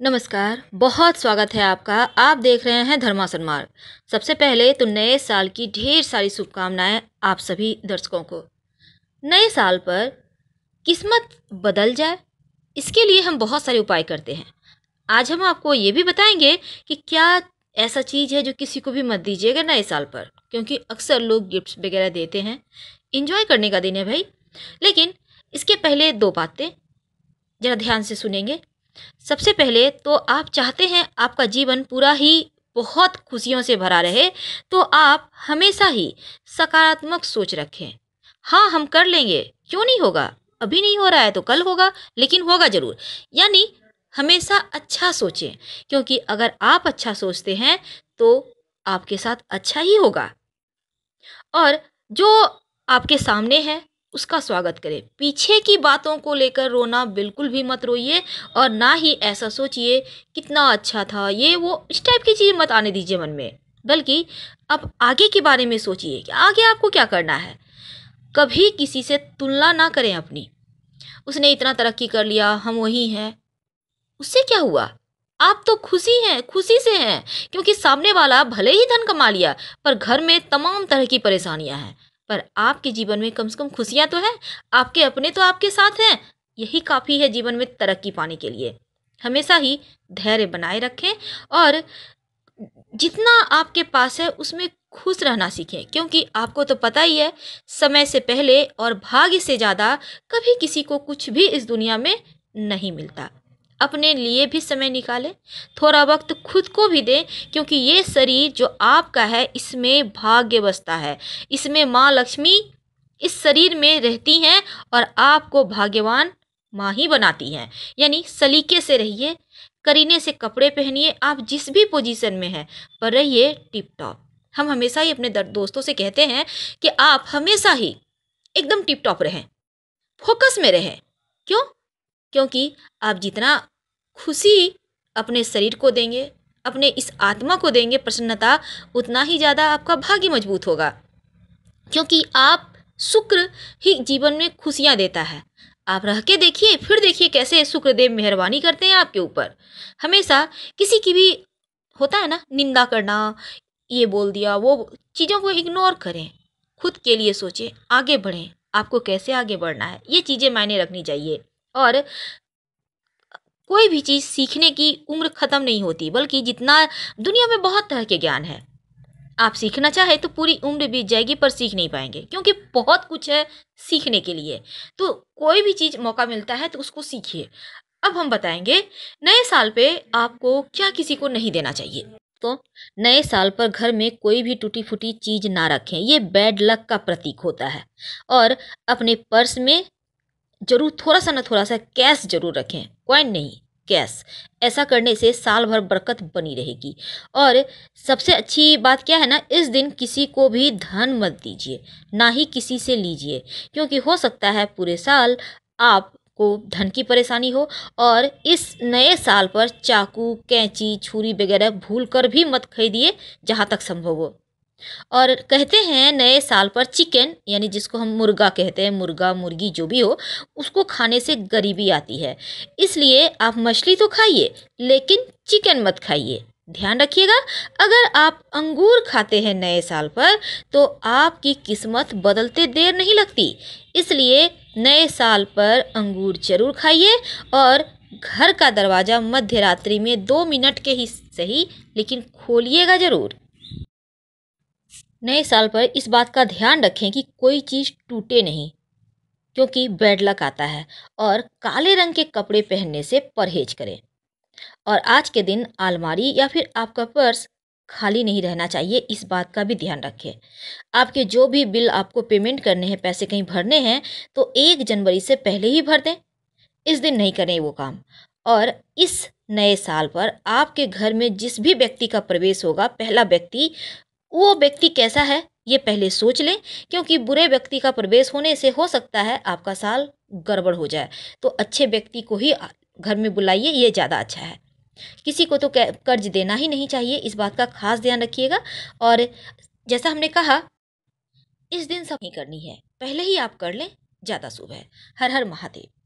नमस्कार बहुत स्वागत है आपका आप देख रहे हैं धर्मासन मार्ग सबसे पहले तो नए साल की ढेर सारी शुभकामनाएं आप सभी दर्शकों को नए साल पर किस्मत बदल जाए इसके लिए हम बहुत सारे उपाय करते हैं आज हम आपको ये भी बताएंगे कि क्या ऐसा चीज़ है जो किसी को भी मत दीजिएगा नए साल पर क्योंकि अक्सर लोग गिफ्ट्स वगैरह देते हैं इंजॉय करने का दिन है भाई लेकिन इसके पहले दो बातें ज़रा ध्यान से सुनेंगे सबसे पहले तो आप चाहते हैं आपका जीवन पूरा ही बहुत खुशियों से भरा रहे तो आप हमेशा ही सकारात्मक सोच रखें हाँ हम कर लेंगे क्यों नहीं होगा अभी नहीं हो रहा है तो कल होगा लेकिन होगा ज़रूर यानी हमेशा अच्छा सोचें क्योंकि अगर आप अच्छा सोचते हैं तो आपके साथ अच्छा ही होगा और जो आपके सामने है उसका स्वागत करें पीछे की बातों को लेकर रोना बिल्कुल भी मत रोइए और ना ही ऐसा सोचिए कितना अच्छा था ये वो इस टाइप की चीज़ मत आने दीजिए मन में बल्कि अब आगे के बारे में सोचिए कि आगे आपको क्या करना है कभी किसी से तुलना ना करें अपनी उसने इतना तरक्की कर लिया हम वही हैं उससे क्या हुआ आप तो खुशी हैं खुशी से हैं क्योंकि सामने वाला भले ही धन कमा लिया पर घर में तमाम तरह की परेशानियां हैं पर आपके जीवन में कम से कम खुशियाँ तो हैं आपके अपने तो आपके साथ हैं यही काफ़ी है जीवन में तरक्की पाने के लिए हमेशा ही धैर्य बनाए रखें और जितना आपके पास है उसमें खुश रहना सीखें क्योंकि आपको तो पता ही है समय से पहले और भाग्य से ज़्यादा कभी किसी को कुछ भी इस दुनिया में नहीं मिलता अपने लिए भी समय निकालें थोड़ा वक्त खुद को भी दें क्योंकि ये शरीर जो आपका है इसमें भाग्य बसता है इसमें माँ लक्ष्मी इस शरीर में रहती हैं और आपको भाग्यवान माँ ही बनाती हैं यानी सलीके से रहिए करीने से कपड़े पहनिए आप जिस भी पोजीशन में हैं पर रहिए टिप टॉप हम हमेशा ही अपने दोस्तों से कहते हैं कि आप हमेशा ही एकदम टिप टॉप रहें फोकस में रहें क्यों क्योंकि आप जितना खुशी अपने शरीर को देंगे अपने इस आत्मा को देंगे प्रसन्नता उतना ही ज़्यादा आपका भाग्य मजबूत होगा क्योंकि आप शुक्र ही जीवन में खुशियाँ देता है आप रह के देखिए फिर देखिए कैसे शुक्रदेव मेहरबानी करते हैं आपके ऊपर हमेशा किसी की भी होता है ना निंदा करना ये बोल दिया वो चीज़ों को इग्नोर करें खुद के लिए सोचें आगे बढ़ें आपको कैसे आगे बढ़ना है ये चीज़ें मायने रखनी चाहिए और कोई भी चीज़ सीखने की उम्र ख़त्म नहीं होती बल्कि जितना दुनिया में बहुत तरह के ज्ञान है आप सीखना चाहें तो पूरी उम्र बीत जाएगी पर सीख नहीं पाएंगे क्योंकि बहुत कुछ है सीखने के लिए तो कोई भी चीज़ मौका मिलता है तो उसको सीखिए अब हम बताएंगे नए साल पे आपको क्या किसी को नहीं देना चाहिए तो नए साल पर घर में कोई भी टूटी फूटी चीज़ ना रखें ये बैड लक का प्रतीक होता है और अपने पर्स में जरूर थोड़ा सा ना थोड़ा सा कैश जरूर रखें कॉइन नहीं कैश ऐसा करने से साल भर बरकत बनी रहेगी और सबसे अच्छी बात क्या है ना इस दिन किसी को भी धन मत दीजिए ना ही किसी से लीजिए क्योंकि हो सकता है पूरे साल आप को धन की परेशानी हो और इस नए साल पर चाकू कैंची छुरी वगैरह भूल कर भी मत खरीदिए जहाँ तक संभव हो और कहते हैं नए साल पर चिकन यानी जिसको हम मुर्गा कहते हैं मुर्गा मुर्गी जो भी हो उसको खाने से गरीबी आती है इसलिए आप मछली तो खाइए लेकिन चिकन मत खाइए ध्यान रखिएगा अगर आप अंगूर खाते हैं नए साल पर तो आपकी किस्मत बदलते देर नहीं लगती इसलिए नए साल पर अंगूर जरूर खाइए और घर का दरवाज़ा मध्य रात्रि में दो मिनट के ही सही लेकिन खोलिएगा ज़रूर नए साल पर इस बात का ध्यान रखें कि कोई चीज़ टूटे नहीं क्योंकि बैड लक आता है और काले रंग के कपड़े पहनने से परहेज करें और आज के दिन आलमारी या फिर आपका पर्स खाली नहीं रहना चाहिए इस बात का भी ध्यान रखें आपके जो भी बिल आपको पेमेंट करने हैं पैसे कहीं भरने हैं तो एक जनवरी से पहले ही भर दें इस दिन नहीं करें वो काम और इस नए साल पर आपके घर में जिस भी व्यक्ति का प्रवेश होगा पहला व्यक्ति वो व्यक्ति कैसा है ये पहले सोच लें क्योंकि बुरे व्यक्ति का प्रवेश होने से हो सकता है आपका साल गड़बड़ हो जाए तो अच्छे व्यक्ति को ही घर में बुलाइए ये ज़्यादा अच्छा है किसी को तो कर्ज देना ही नहीं चाहिए इस बात का खास ध्यान रखिएगा और जैसा हमने कहा इस दिन सब नहीं करनी है पहले ही आप कर लें ज़्यादा शुभ है हर हर महादेव